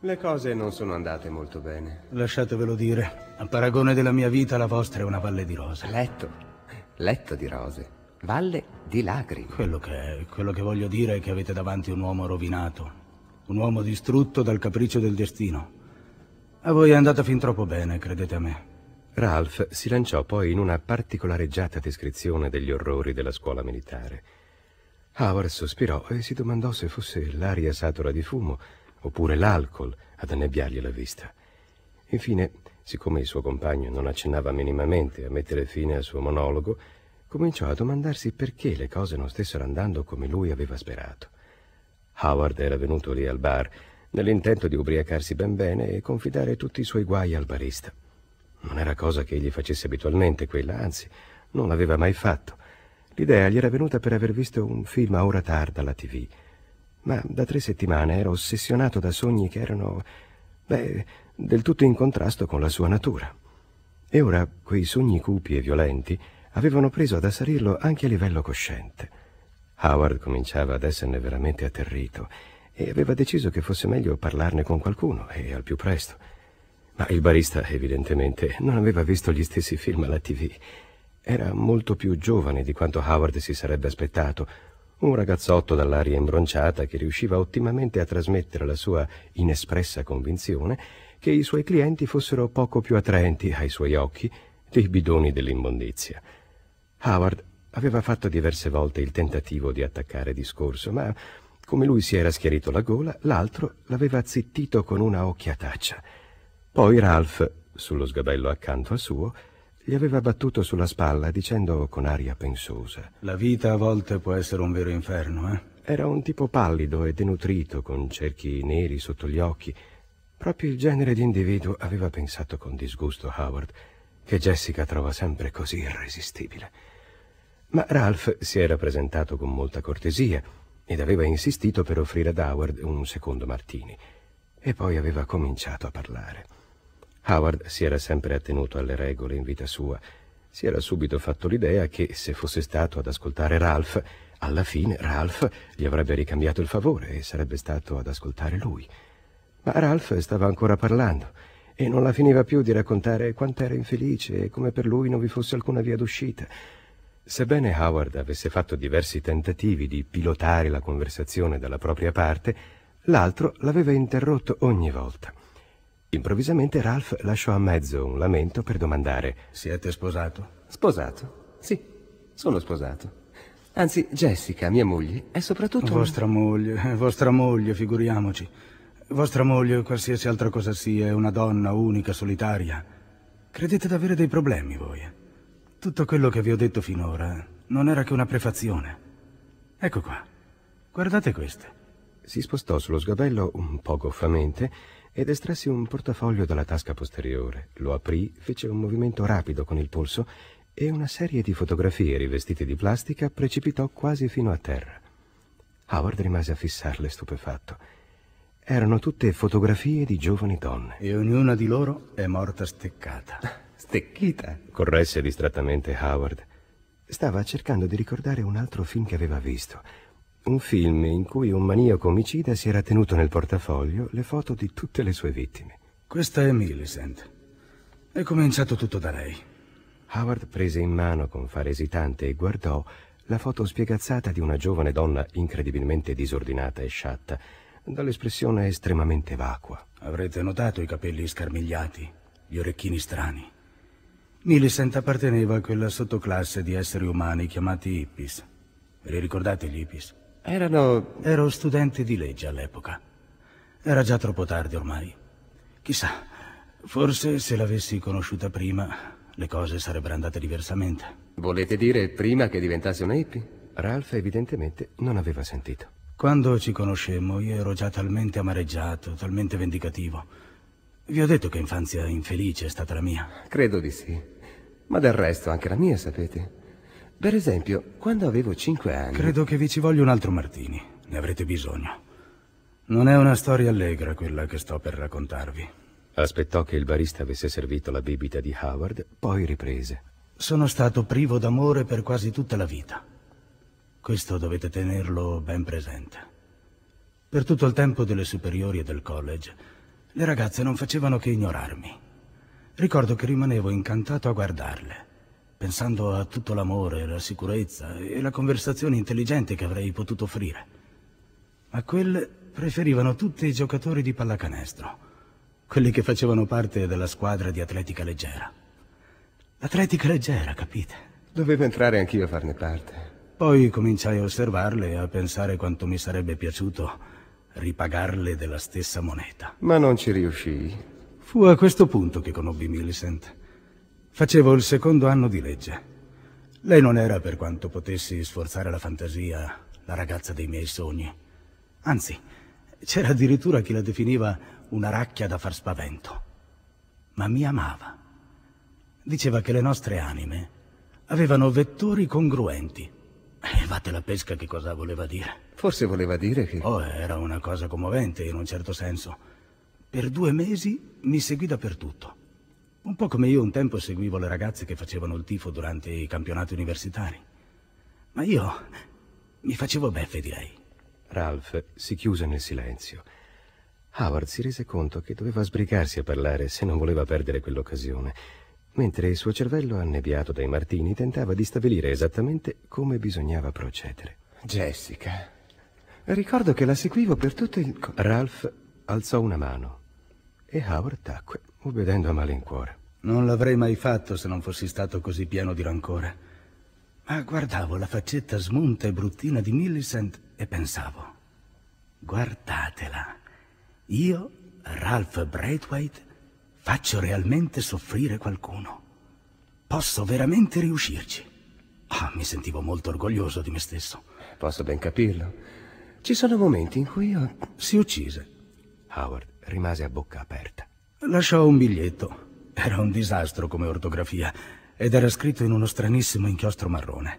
Le cose non sono andate molto bene. Lasciatevelo dire. A paragone della mia vita, la vostra è una valle di rose. Letto. Letto di rose. Valle di lacrime. Quello che, quello che voglio dire è che avete davanti un uomo rovinato. Un uomo distrutto dal capriccio del destino. A voi è andata fin troppo bene, credete a me. Ralph si lanciò poi in una particolareggiata descrizione degli orrori della scuola militare. Howard sospirò e si domandò se fosse l'aria satura di fumo oppure l'alcol ad annebbiargli la vista. Infine, siccome il suo compagno non accennava minimamente a mettere fine al suo monologo, cominciò a domandarsi perché le cose non stessero andando come lui aveva sperato. Howard era venuto lì al bar nell'intento di ubriacarsi ben bene e confidare tutti i suoi guai al barista. Non era cosa che egli facesse abitualmente quella, anzi, non l'aveva mai fatto. L'idea gli era venuta per aver visto un film a ora tarda alla TV. Ma da tre settimane era ossessionato da sogni che erano, beh, del tutto in contrasto con la sua natura. E ora quei sogni cupi e violenti avevano preso ad assalirlo anche a livello cosciente. Howard cominciava ad esserne veramente atterrito e aveva deciso che fosse meglio parlarne con qualcuno e al più presto. Ma il barista, evidentemente, non aveva visto gli stessi film alla TV. Era molto più giovane di quanto Howard si sarebbe aspettato. Un ragazzotto dall'aria imbronciata che riusciva ottimamente a trasmettere la sua inespressa convinzione che i suoi clienti fossero poco più attraenti ai suoi occhi dei bidoni dell'immondizia. Howard aveva fatto diverse volte il tentativo di attaccare discorso, ma come lui si era schiarito la gola, l'altro l'aveva zittito con una occhiataccia. Poi Ralph, sullo sgabello accanto al suo, gli aveva battuto sulla spalla dicendo con aria pensosa: La vita a volte può essere un vero inferno, eh? Era un tipo pallido e denutrito, con cerchi neri sotto gli occhi. Proprio il genere di individuo aveva pensato con disgusto Howard che Jessica trova sempre così irresistibile. Ma Ralph si era presentato con molta cortesia ed aveva insistito per offrire ad Howard un secondo martini. E poi aveva cominciato a parlare. Howard si era sempre attenuto alle regole in vita sua. Si era subito fatto l'idea che, se fosse stato ad ascoltare Ralph, alla fine Ralph gli avrebbe ricambiato il favore e sarebbe stato ad ascoltare lui. Ma Ralph stava ancora parlando e non la finiva più di raccontare quant'era infelice e come per lui non vi fosse alcuna via d'uscita. Sebbene Howard avesse fatto diversi tentativi di pilotare la conversazione dalla propria parte, l'altro l'aveva interrotto ogni volta. Improvvisamente Ralph lasciò a mezzo un lamento per domandare: Siete sposato? Sposato? Sì, sono sposato. Anzi, Jessica, mia moglie, è soprattutto. Vostra moglie, eh, vostra moglie, figuriamoci. Vostra moglie, qualsiasi altra cosa sia, è una donna unica, solitaria. Credete di avere dei problemi voi? Tutto quello che vi ho detto finora non era che una prefazione. Ecco qua. Guardate queste. Si spostò sullo sgabello un po' goffamente ed estrasse un portafoglio dalla tasca posteriore, lo aprì, fece un movimento rapido con il polso e una serie di fotografie rivestite di plastica precipitò quasi fino a terra. Howard rimase a fissarle stupefatto. Erano tutte fotografie di giovani donne. E ognuna di loro è morta steccata. Stecchita? Corresse distrattamente Howard. Stava cercando di ricordare un altro film che aveva visto, un film in cui un maniaco omicida si era tenuto nel portafoglio le foto di tutte le sue vittime. Questa è Millicent. È cominciato tutto da lei. Howard prese in mano con fare esitante e guardò la foto spiegazzata di una giovane donna incredibilmente disordinata e sciatta, dall'espressione estremamente vacua. Avrete notato i capelli scarmigliati, gli orecchini strani. Millicent apparteneva a quella sottoclasse di esseri umani chiamati hippies. Ve ricordate gli hippies? Erano... Ero studente di legge all'epoca. Era già troppo tardi ormai. Chissà, forse se l'avessi conosciuta prima le cose sarebbero andate diversamente. Volete dire prima che diventasse una hippie? Ralph evidentemente non aveva sentito. Quando ci conoscemmo io ero già talmente amareggiato, talmente vendicativo. Vi ho detto che infanzia infelice è stata la mia. Credo di sì. Ma del resto anche la mia, sapete. Per esempio, quando avevo 5 anni... Credo che vi ci voglia un altro Martini. Ne avrete bisogno. Non è una storia allegra quella che sto per raccontarvi. Aspettò che il barista avesse servito la bibita di Howard, poi riprese. Sono stato privo d'amore per quasi tutta la vita. Questo dovete tenerlo ben presente. Per tutto il tempo delle superiori e del college, le ragazze non facevano che ignorarmi. Ricordo che rimanevo incantato a guardarle pensando a tutto l'amore, la sicurezza e la conversazione intelligente che avrei potuto offrire. Ma quelle preferivano tutti i giocatori di pallacanestro, quelli che facevano parte della squadra di atletica leggera. Atletica leggera, capite? Dovevo entrare anch'io a farne parte. Poi cominciai a osservarle e a pensare quanto mi sarebbe piaciuto ripagarle della stessa moneta. Ma non ci riuscii. Fu a questo punto che conobbi Millicent. Facevo il secondo anno di legge. Lei non era, per quanto potessi sforzare la fantasia, la ragazza dei miei sogni. Anzi, c'era addirittura chi la definiva una racchia da far spavento. Ma mi amava. Diceva che le nostre anime avevano vettori congruenti. E eh, vate la pesca che cosa voleva dire. Forse voleva dire che... Oh, era una cosa commovente in un certo senso. Per due mesi mi seguì dappertutto. Un po' come io un tempo seguivo le ragazze che facevano il tifo durante i campionati universitari. Ma io mi facevo beffe di lei. Ralph si chiuse nel silenzio. Howard si rese conto che doveva sbrigarsi a parlare se non voleva perdere quell'occasione, mentre il suo cervello annebbiato dai martini tentava di stabilire esattamente come bisognava procedere. Jessica. Ricordo che la seguivo per tutto il... Ralph alzò una mano e Howard tacque ubbidendo a malincuore. Non l'avrei mai fatto se non fossi stato così pieno di rancore. Ma guardavo la faccetta smunta e bruttina di Millicent e pensavo, guardatela, io, Ralph Braithwaite, faccio realmente soffrire qualcuno. Posso veramente riuscirci. Ah, mi sentivo molto orgoglioso di me stesso. Posso ben capirlo. Ci sono momenti in cui io... Si uccise. Howard rimase a bocca aperta. Lasciò un biglietto. Era un disastro come ortografia ed era scritto in uno stranissimo inchiostro marrone.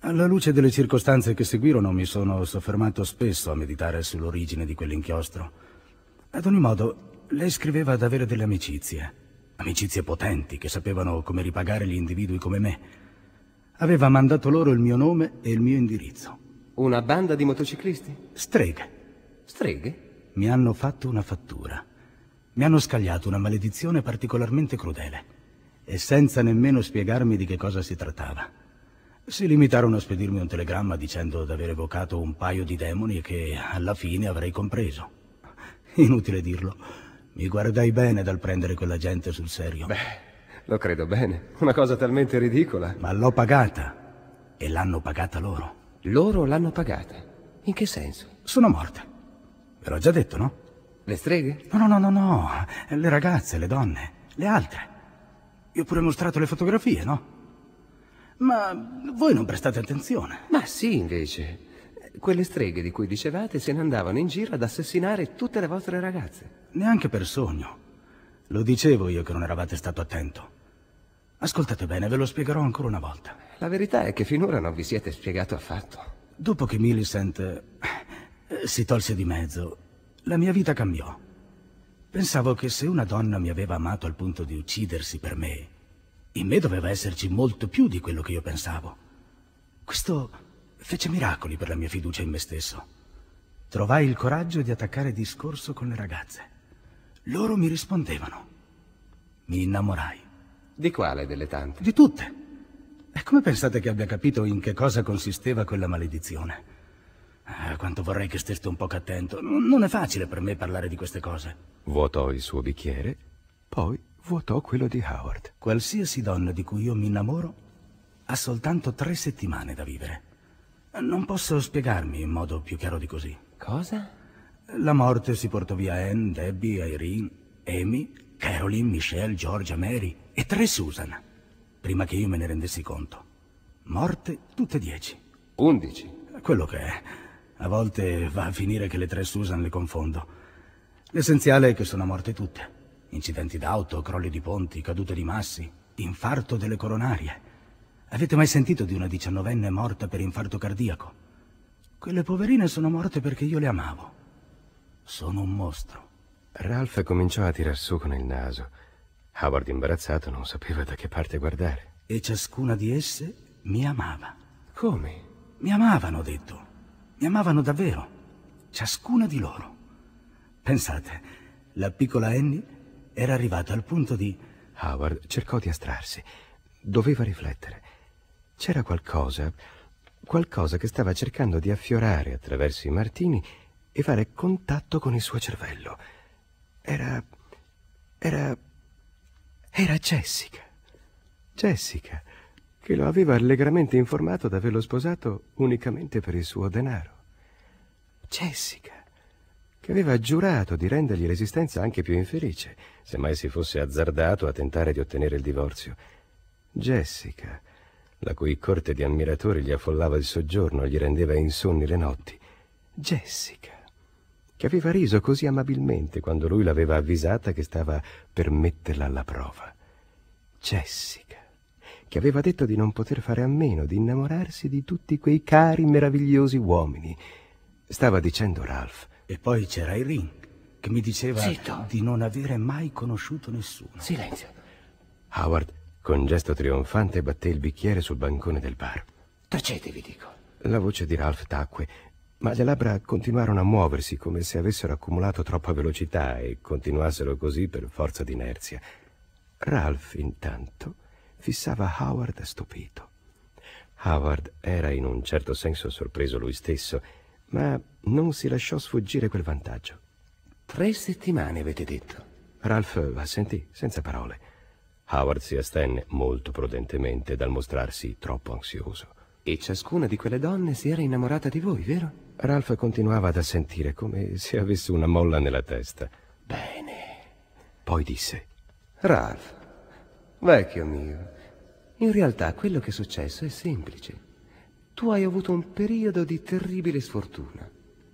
Alla luce delle circostanze che seguirono mi sono soffermato spesso a meditare sull'origine di quell'inchiostro. Ad ogni modo, lei scriveva ad avere delle amicizie, amicizie potenti che sapevano come ripagare gli individui come me. Aveva mandato loro il mio nome e il mio indirizzo. Una banda di motociclisti? Streghe. Streghe? Mi hanno fatto una fattura. Mi hanno scagliato una maledizione particolarmente crudele e senza nemmeno spiegarmi di che cosa si trattava. Si limitarono a spedirmi un telegramma dicendo d'aver evocato un paio di demoni che alla fine avrei compreso. Inutile dirlo, mi guardai bene dal prendere quella gente sul serio. Beh, lo credo bene. Una cosa talmente ridicola. Ma l'ho pagata. E l'hanno pagata loro. Loro l'hanno pagata? In che senso? Sono morte. Ve l'ho già detto, no? Le streghe? No, no, no, no, no. Le ragazze, le donne, le altre. Vi ho pure mostrato le fotografie, no? Ma voi non prestate attenzione. Ma sì, invece. Quelle streghe di cui dicevate se ne andavano in giro ad assassinare tutte le vostre ragazze. Neanche per sogno. Lo dicevo io che non eravate stato attento. Ascoltate bene, ve lo spiegherò ancora una volta. La verità è che finora non vi siete spiegato affatto. Dopo che Millicent eh, si tolse di mezzo, la mia vita cambiò. Pensavo che se una donna mi aveva amato al punto di uccidersi per me, in me doveva esserci molto più di quello che io pensavo. Questo fece miracoli per la mia fiducia in me stesso. Trovai il coraggio di attaccare discorso con le ragazze. Loro mi rispondevano. Mi innamorai. Di quale delle tante? Di tutte. E come pensate che abbia capito in che cosa consisteva quella maledizione? Ah, quanto vorrei che steste un po' attento. Non è facile per me parlare di queste cose. Vuotò il suo bicchiere, poi vuotò quello di Howard. Qualsiasi donna di cui io mi innamoro ha soltanto tre settimane da vivere. Non posso spiegarmi in modo più chiaro di così. Cosa? La morte si portò via Anne, Debbie, Irene, Amy, Caroline, Michelle, Georgia, Mary e tre Susan. Prima che io me ne rendessi conto. Morte tutte dieci. Undici. Quello che è. A volte va a finire che le tre Susan le confondo. L'essenziale è che sono morte tutte. Incidenti d'auto, crolli di ponti, cadute di massi, infarto delle coronarie. Avete mai sentito di una diciannovenne morta per infarto cardiaco? Quelle poverine sono morte perché io le amavo. Sono un mostro. Ralph cominciò a tirar su con il naso. Howard, imbarazzato, non sapeva da che parte guardare. E ciascuna di esse mi amava. Come? Mi amavano, ho detto. Mi amavano davvero, ciascuna di loro. Pensate, la piccola Annie era arrivata al punto di... Howard cercò di astrarsi. Doveva riflettere. C'era qualcosa, qualcosa che stava cercando di affiorare attraverso i martini e fare contatto con il suo cervello. Era... era... era Jessica. Jessica che lo aveva allegramente informato d'averlo sposato unicamente per il suo denaro. Jessica, che aveva giurato di rendergli l'esistenza anche più infelice, se mai si fosse azzardato a tentare di ottenere il divorzio. Jessica, la cui corte di ammiratori gli affollava il soggiorno e gli rendeva insonni le notti. Jessica, che aveva riso così amabilmente quando lui l'aveva avvisata che stava per metterla alla prova. Jessica che aveva detto di non poter fare a meno di innamorarsi di tutti quei cari, meravigliosi uomini. Stava dicendo Ralph. E poi c'era Irene, che mi diceva Zitto. di non avere mai conosciuto nessuno. Silenzio. Howard, con gesto trionfante, batté il bicchiere sul bancone del bar. Tacete, vi dico. La voce di Ralph tacque, ma le labbra continuarono a muoversi come se avessero accumulato troppa velocità e continuassero così per forza d'inerzia. Ralph, intanto, fissava Howard stupito. Howard era in un certo senso sorpreso lui stesso, ma non si lasciò sfuggire quel vantaggio. Tre settimane, avete detto. Ralph assentì, senza parole. Howard si astenne molto prudentemente dal mostrarsi troppo ansioso. E ciascuna di quelle donne si era innamorata di voi, vero? Ralph continuava ad assentire come se avesse una molla nella testa. Bene. Poi disse: Ralph, Vecchio mio, in realtà quello che è successo è semplice. Tu hai avuto un periodo di terribile sfortuna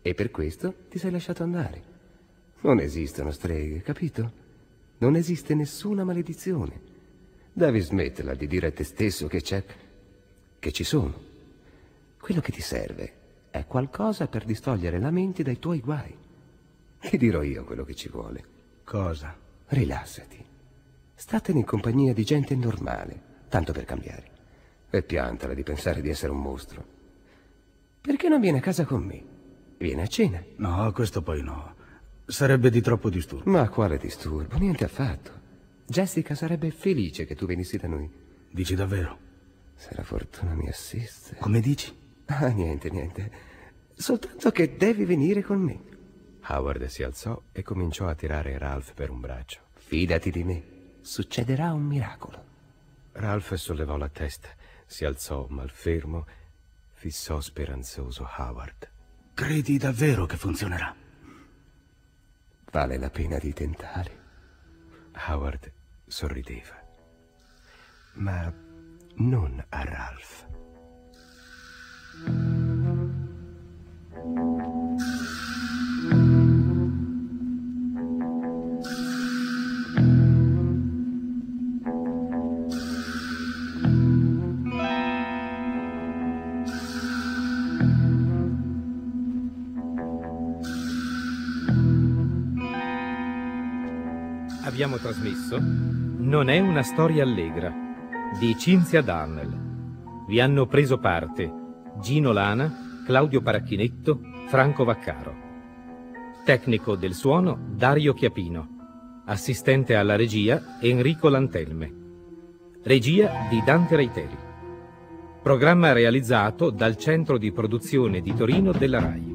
e per questo ti sei lasciato andare. Non esistono streghe, capito? Non esiste nessuna maledizione. Devi smetterla di dire a te stesso che c'è... che ci sono. Quello che ti serve è qualcosa per distogliere la mente dai tuoi guai. Ti dirò io quello che ci vuole. Cosa? Rilassati. Statene in compagnia di gente normale, tanto per cambiare. E piantala di pensare di essere un mostro. Perché non viene a casa con me? Viene a cena. No, questo poi no. Sarebbe di troppo disturbo. Ma quale disturbo? Niente affatto. Jessica sarebbe felice che tu venissi da noi. Dici davvero? Se la fortuna mi assiste. Come dici? Ah, niente, niente. Soltanto che devi venire con me. Howard si alzò e cominciò a tirare Ralph per un braccio. Fidati di me. Succederà un miracolo. Ralph sollevò la testa, si alzò malfermo, fissò speranzoso Howard. Credi davvero che funzionerà? Vale la pena di tentare. Howard sorrideva. Ma non a Ralph. abbiamo trasmesso non è una storia allegra di Cinzia Darnell. Vi hanno preso parte Gino Lana, Claudio Paracchinetto, Franco Vaccaro. Tecnico del suono Dario Chiapino. Assistente alla regia Enrico Lantelme. Regia di Dante Reiteri. Programma realizzato dal Centro di Produzione di Torino della RAI.